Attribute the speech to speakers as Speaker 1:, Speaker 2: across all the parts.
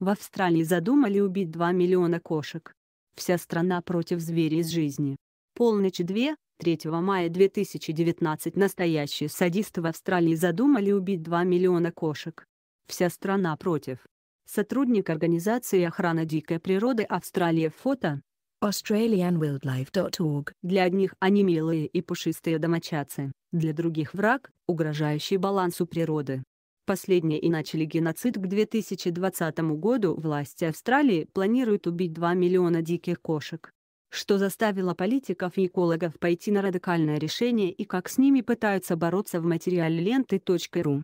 Speaker 1: В Австралии задумали убить 2 миллиона кошек. Вся страна против зверей из жизни. Полночь 2, 3 мая 2019 настоящие садисты в Австралии задумали убить 2 миллиона кошек. Вся страна против. Сотрудник организации охрана дикой природы Австралии фото australianwildlife.org Для одних они милые и пушистые домочадцы, для других враг, угрожающий балансу природы. Последние и начали геноцид к 2020 году власти Австралии планируют убить 2 миллиона диких кошек. Что заставило политиков и экологов пойти на радикальное решение и как с ними пытаются бороться в материале ленты.ру.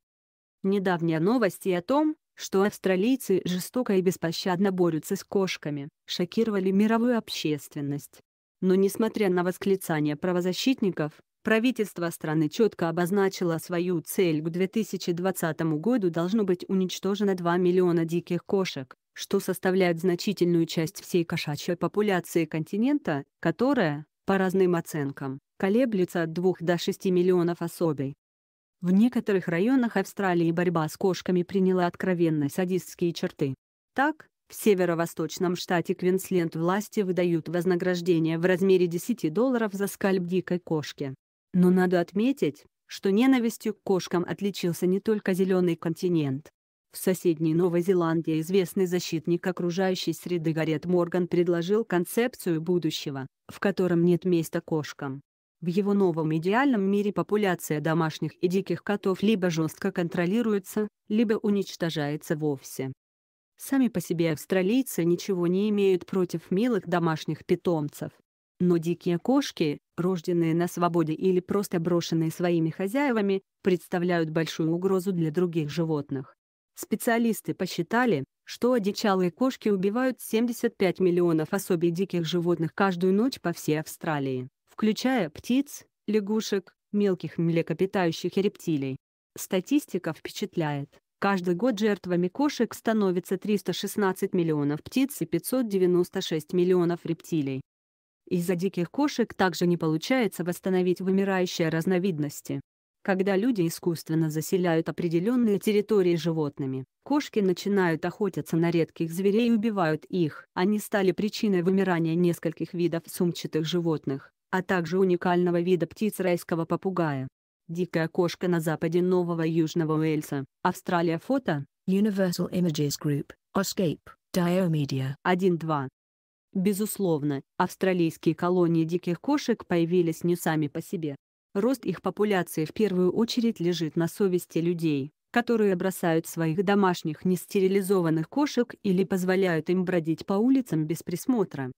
Speaker 1: Недавняя новость о том, что австралийцы жестоко и беспощадно борются с кошками, шокировали мировую общественность. Но несмотря на восклицания правозащитников, Правительство страны четко обозначило свою цель к 2020 году должно быть уничтожено 2 миллиона диких кошек, что составляет значительную часть всей кошачьей популяции континента, которая, по разным оценкам, колеблется от 2 до 6 миллионов особей. В некоторых районах Австралии борьба с кошками приняла откровенно садистские черты. Так, в северо-восточном штате Квинсленд власти выдают вознаграждение в размере 10 долларов за скальп дикой кошки. Но надо отметить, что ненавистью к кошкам отличился не только зеленый континент. В соседней Новой Зеландии известный защитник окружающей среды Гарет Морган предложил концепцию будущего, в котором нет места кошкам. В его новом идеальном мире популяция домашних и диких котов либо жестко контролируется, либо уничтожается вовсе. Сами по себе австралийцы ничего не имеют против милых домашних питомцев. Но дикие кошки, рожденные на свободе или просто брошенные своими хозяевами, представляют большую угрозу для других животных. Специалисты посчитали, что одичалые кошки убивают 75 миллионов особей диких животных каждую ночь по всей Австралии, включая птиц, лягушек, мелких млекопитающих и рептилий. Статистика впечатляет. Каждый год жертвами кошек становится 316 миллионов птиц и 596 миллионов рептилий. Из-за диких кошек также не получается восстановить вымирающие разновидности. Когда люди искусственно заселяют определенные территории животными, кошки начинают охотиться на редких зверей и убивают их. Они стали причиной вымирания нескольких видов сумчатых животных, а также уникального вида птиц райского попугая. Дикая кошка на западе Нового Южного Уэльса, Австралия фото, Universal Images Group, Oscape, Diomedia 1.2 Безусловно, австралийские колонии диких кошек появились не сами по себе. Рост их популяции в первую очередь лежит на совести людей, которые бросают своих домашних нестерилизованных кошек или позволяют им бродить по улицам без присмотра.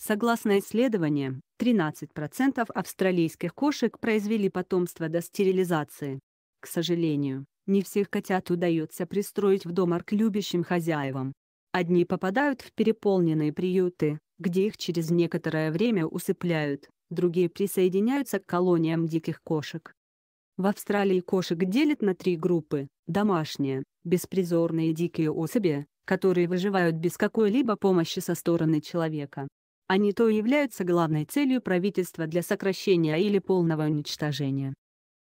Speaker 1: Согласно исследованиям, 13% австралийских кошек произвели потомство до стерилизации. К сожалению, не всех котят удается пристроить в дом к любящим хозяевам, Одни попадают в переполненные приюты, где их через некоторое время усыпляют, другие присоединяются к колониям диких кошек. В Австралии кошек делят на три группы – домашние, беспризорные дикие особи, которые выживают без какой-либо помощи со стороны человека. Они то являются главной целью правительства для сокращения или полного уничтожения.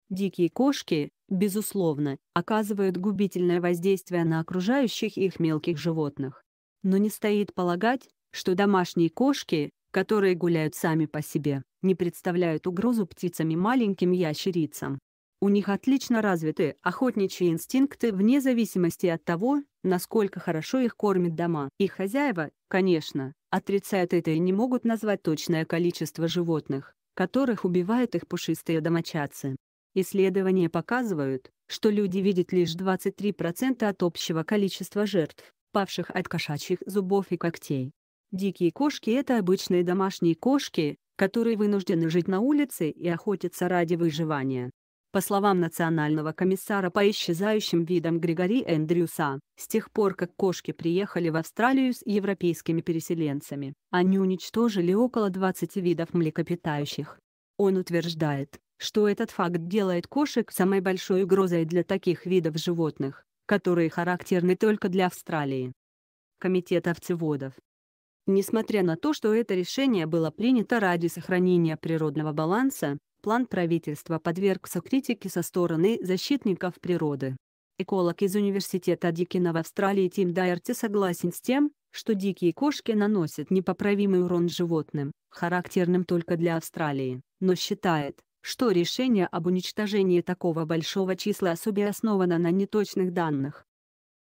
Speaker 1: Дикие кошки безусловно, оказывают губительное воздействие на окружающих их мелких животных. Но не стоит полагать, что домашние кошки, которые гуляют сами по себе, не представляют угрозу птицам и маленьким ящерицам. У них отлично развиты охотничьи инстинкты вне зависимости от того, насколько хорошо их кормят дома. и хозяева, конечно, отрицают это и не могут назвать точное количество животных, которых убивают их пушистые домочадцы. Исследования показывают, что люди видят лишь 23% от общего количества жертв, павших от кошачьих зубов и когтей. Дикие кошки – это обычные домашние кошки, которые вынуждены жить на улице и охотятся ради выживания. По словам национального комиссара по исчезающим видам Григори Эндрюса, с тех пор как кошки приехали в Австралию с европейскими переселенцами, они уничтожили около 20 видов млекопитающих. Он утверждает, что этот факт делает кошек самой большой угрозой для таких видов животных, которые характерны только для Австралии. Комитет овцеводов Несмотря на то, что это решение было принято ради сохранения природного баланса, план правительства подвергся критике со стороны защитников природы. Эколог из Университета Дикина в Австралии Тим Дайерти согласен с тем, что дикие кошки наносят непоправимый урон животным, характерным только для Австралии, но считает, что решение об уничтожении такого большого числа особей основано на неточных данных.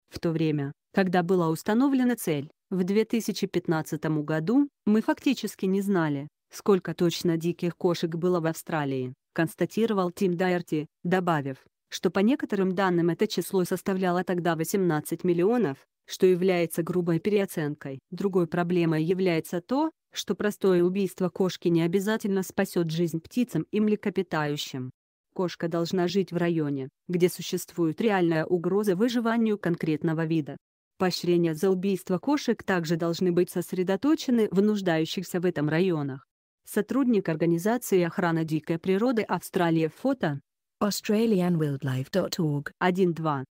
Speaker 1: В то время, когда была установлена цель, в 2015 году, мы фактически не знали, сколько точно диких кошек было в Австралии, констатировал Тим Дайерти, добавив, что по некоторым данным это число составляло тогда 18 миллионов, что является грубой переоценкой. Другой проблемой является то, что простое убийство кошки не обязательно спасет жизнь птицам и млекопитающим. Кошка должна жить в районе, где существует реальная угроза выживанию конкретного вида. Поощрения за убийство кошек также должны быть сосредоточены в нуждающихся в этом районах. Сотрудник организации охраны дикой природы Австралия фото australianwildlife.org 1.2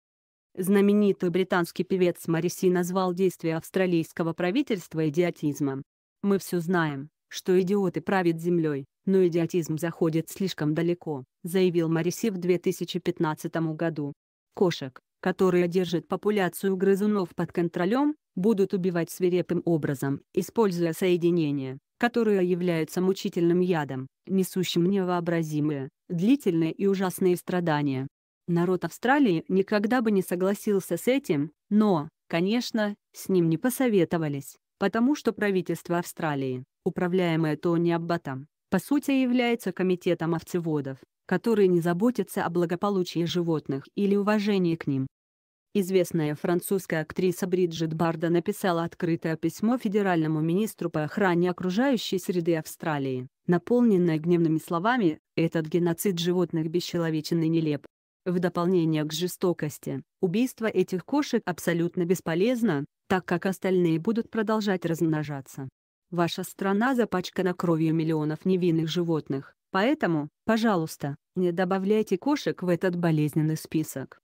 Speaker 1: Знаменитый британский певец Мариси назвал действия австралийского правительства идиотизмом. Мы все знаем, что идиоты правят землей, но идиотизм заходит слишком далеко, заявил Мариси в 2015 году. Кошек, которые держат популяцию грызунов под контролем, будут убивать свирепым образом, используя соединения, которые являются мучительным ядом, несущим невообразимые, длительные и ужасные страдания. Народ Австралии никогда бы не согласился с этим, но, конечно, с ним не посоветовались потому что правительство Австралии, управляемое Тони Аббатом, по сути является комитетом овцеводов, который не заботится о благополучии животных или уважении к ним. Известная французская актриса Бриджит Барда написала открытое письмо федеральному министру по охране окружающей среды Австралии, наполненное гневными словами «Этот геноцид животных бесчеловечен и нелеп». В дополнение к жестокости, убийство этих кошек абсолютно бесполезно, так как остальные будут продолжать размножаться. Ваша страна запачкана кровью миллионов невинных животных, поэтому, пожалуйста, не добавляйте кошек в этот болезненный список.